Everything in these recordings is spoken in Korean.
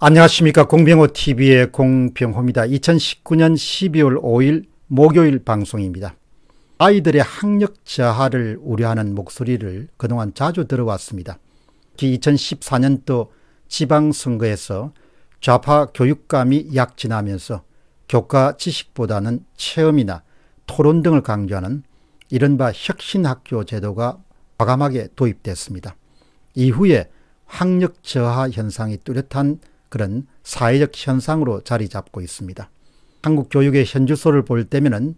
안녕하십니까 공병호TV의 공병호입니다. 2019년 12월 5일 목요일 방송입니다. 아이들의 학력 저하를 우려하는 목소리를 그동안 자주 들어왔습니다. 2014년도 지방선거에서 좌파 교육감이 약진하면서 교과 지식보다는 체험이나 토론 등을 강조하는 이른바 혁신학교 제도가 과감하게 도입됐습니다. 이후에 학력 저하 현상이 뚜렷한 그런 사회적 현상으로 자리 잡고 있습니다. 한국 교육의 현주소를 볼 때면은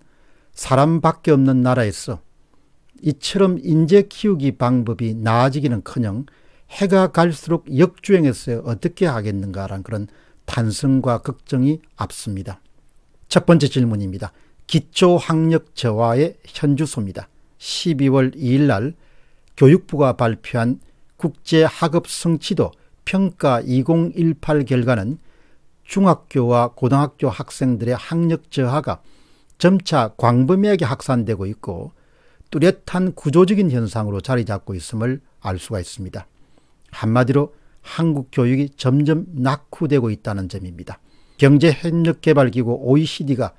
사람밖에 없는 나라에서 이처럼 인재 키우기 방법이 나아지기는커녕 해가 갈수록 역주행해서 어떻게 하겠는가라는 그런 탄성과 걱정이 앞섭니다. 첫 번째 질문입니다. 기초학력 저하의 현주소입니다. 12월 2일 날 교육부가 발표한 국제학업 성취도 평가 2018 결과는 중학교와 고등학교 학생들의 학력 저하가 점차 광범위하게 확산되고 있고 뚜렷한 구조적인 현상으로 자리 잡고 있음을 알 수가 있습니다. 한마디로 한국 교육이 점점 낙후되고 있다는 점입니다. 경제협력개발기구 OECD가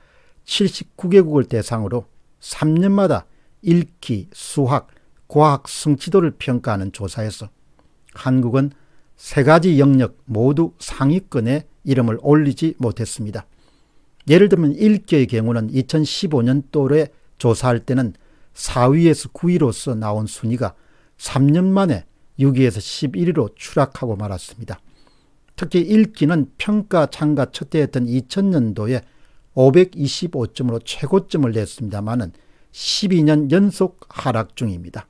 79개국을 대상으로 3년마다 읽기, 수학, 과학 성취도를 평가하는 조사에서 한국은 세 가지 영역 모두 상위권에 이름을 올리지 못했습니다. 예를 들면 일개의 경우는 2015년 또래 조사할 때는 4위에서 9위로서 나온 순위가 3년 만에 6위에서 11위로 추락하고 말았습니다. 특히 일기는 평가 창가 첫해였던 2000년도에 525점으로 최고점을 냈습니다만은 12년 연속 하락 중입니다.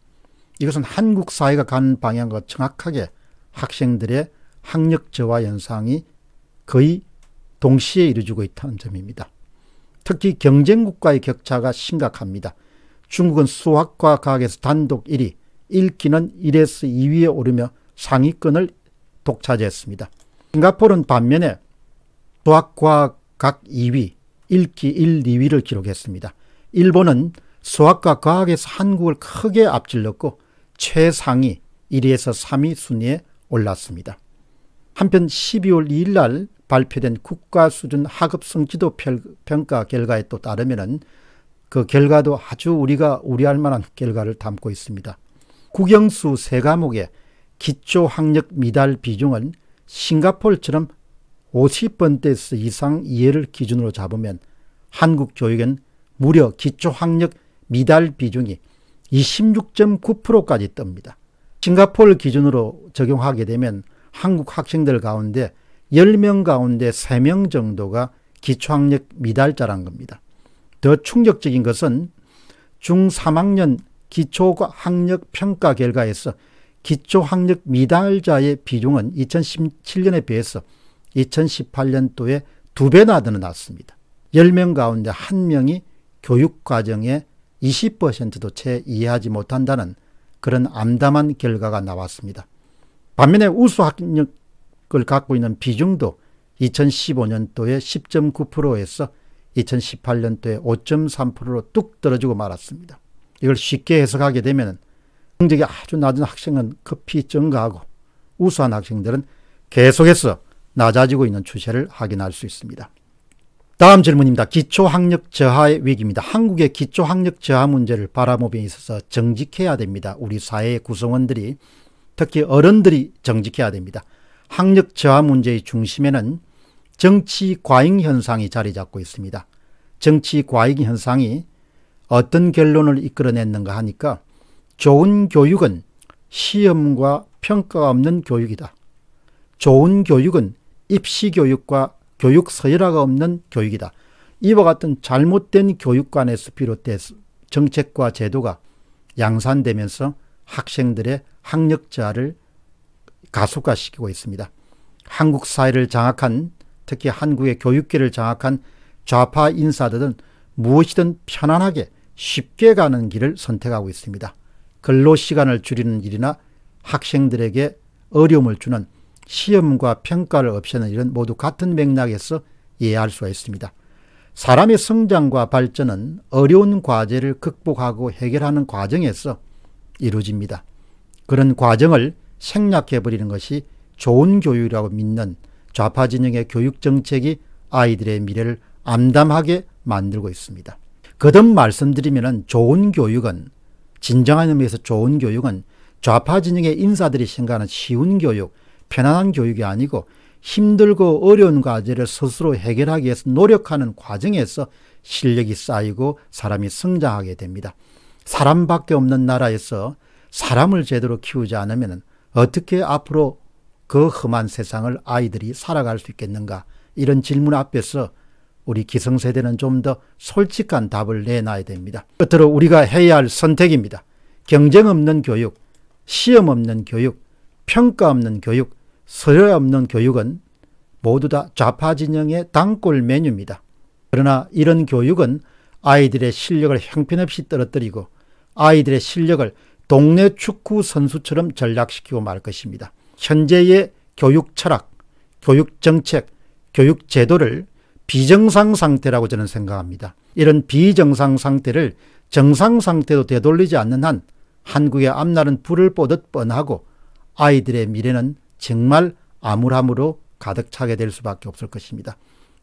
이것은 한국 사회가 가는 방향과 정확하게 학생들의 학력 저하 현상이 거의 동시에 이루어지고 있다는 점입니다. 특히 경쟁국과의 격차가 심각합니다. 중국은 수학과 과학에서 단독 1위, 읽기는 1에서 2위에 오르며 상위권을 독차지했습니다. 싱가포르는 반면에 수학과 각 2위, 읽기 1, 2위를 기록했습니다. 일본은 수학과 과학에서 한국을 크게 앞질렀고 최상위 1위에서 3위 순위에 올랐습니다. 한편 12월 2일 날 발표된 국가 수준 하급성 지도 평가 결과에 또따르면그 결과도 아주 우리가 우려할 만한 결과를 담고 있습니다. 국영수 세 과목의 기초 학력 미달 비중은 싱가폴처럼 5 0번대 이상 이해를 기준으로 잡으면 한국 교육엔 무려 기초 학력 미달 비중이 26.9%까지 뜹니다. 싱가포르 기준으로 적용하게 되면 한국 학생들 가운데 10명 가운데 3명 정도가 기초학력 미달자란 겁니다. 더 충격적인 것은 중3학년 기초학력 평가 결과에서 기초학력 미달자의 비중은 2017년에 비해서 2018년도에 두 배나 늘어났습니다. 10명 가운데 1명이 교육과정의 20%도 채 이해하지 못한다는 그런 암담한 결과가 나왔습니다. 반면에 우수 학력을 갖고 있는 비중도 2015년도에 10.9%에서 2018년도에 5.3%로 뚝 떨어지고 말았습니다. 이걸 쉽게 해석하게 되면 성적이 아주 낮은 학생은 급히 증가하고 우수한 학생들은 계속해서 낮아지고 있는 추세를 확인할 수 있습니다. 다음 질문입니다. 기초학력 저하의 위기입니다. 한국의 기초학력 저하 문제를 바라보에 있어서 정직해야 됩니다. 우리 사회의 구성원들이 특히 어른들이 정직해야 됩니다. 학력 저하 문제의 중심에는 정치 과잉 현상이 자리 잡고 있습니다. 정치 과잉 현상이 어떤 결론을 이끌어냈는가 하니까 좋은 교육은 시험과 평가 없는 교육이다. 좋은 교육은 입시 교육과 교육 서열화가 없는 교육이다. 이와 같은 잘못된 교육관에서 비롯돼 정책과 제도가 양산되면서 학생들의 학력자를 가속화시키고 있습니다. 한국 사회를 장악한 특히 한국의 교육계를 장악한 좌파 인사들은 무엇이든 편안하게 쉽게 가는 길을 선택하고 있습니다. 근로시간을 줄이는 일이나 학생들에게 어려움을 주는 시험과 평가를 없애는 일은 모두 같은 맥락에서 이해할 수가 있습니다. 사람의 성장과 발전은 어려운 과제를 극복하고 해결하는 과정에서 이루어집니다. 그런 과정을 생략해버리는 것이 좋은 교육이라고 믿는 좌파 진영의 교육 정책이 아이들의 미래를 암담하게 만들고 있습니다. 거듭 말씀드리면 좋은 교육은 진정한 의미에서 좋은 교육은 좌파 진영의 인사들이 생각하는 쉬운 교육, 편안한 교육이 아니고 힘들고 어려운 과제를 스스로 해결하기 위해서 노력하는 과정에서 실력이 쌓이고 사람이 성장하게 됩니다. 사람밖에 없는 나라에서 사람을 제대로 키우지 않으면 어떻게 앞으로 그 험한 세상을 아이들이 살아갈 수 있겠는가 이런 질문 앞에서 우리 기성세대는 좀 더 솔직한 답을 내놔야 됩니다. 끝으로 우리가 해야 할 선택입니다. 경쟁 없는 교육, 시험 없는 교육, 평가 없는 교육, 서열 없는 교육은 모두 다 좌파 진영의 단골 메뉴입니다. 그러나 이런 교육은 아이들의 실력을 형편없이 떨어뜨리고 아이들의 실력을 동네 축구 선수처럼 전락시키고 말 것입니다. 현재의 교육 철학, 교육 정책, 교육 제도를 비정상 상태라고 저는 생각합니다. 이런 비정상 상태를 정상 상태로 되돌리지 않는 한 한국의 앞날은 불을 뻗듯 뻔하고 아이들의 미래는 정말 암울함으로 가득 차게 될 수밖에 없을 것입니다.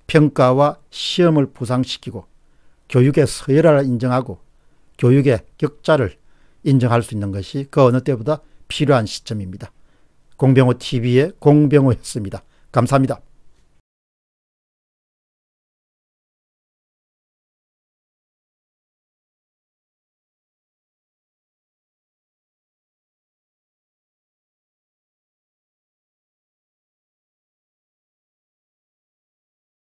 평가와 시험을 부상시키고 교육의 서열화를 인정하고 교육의 격자를 인정할 수 있는 것이 그 어느 때보다 필요한 시점입니다. 공병호 TV의 공병호였습니다. 감사합니다.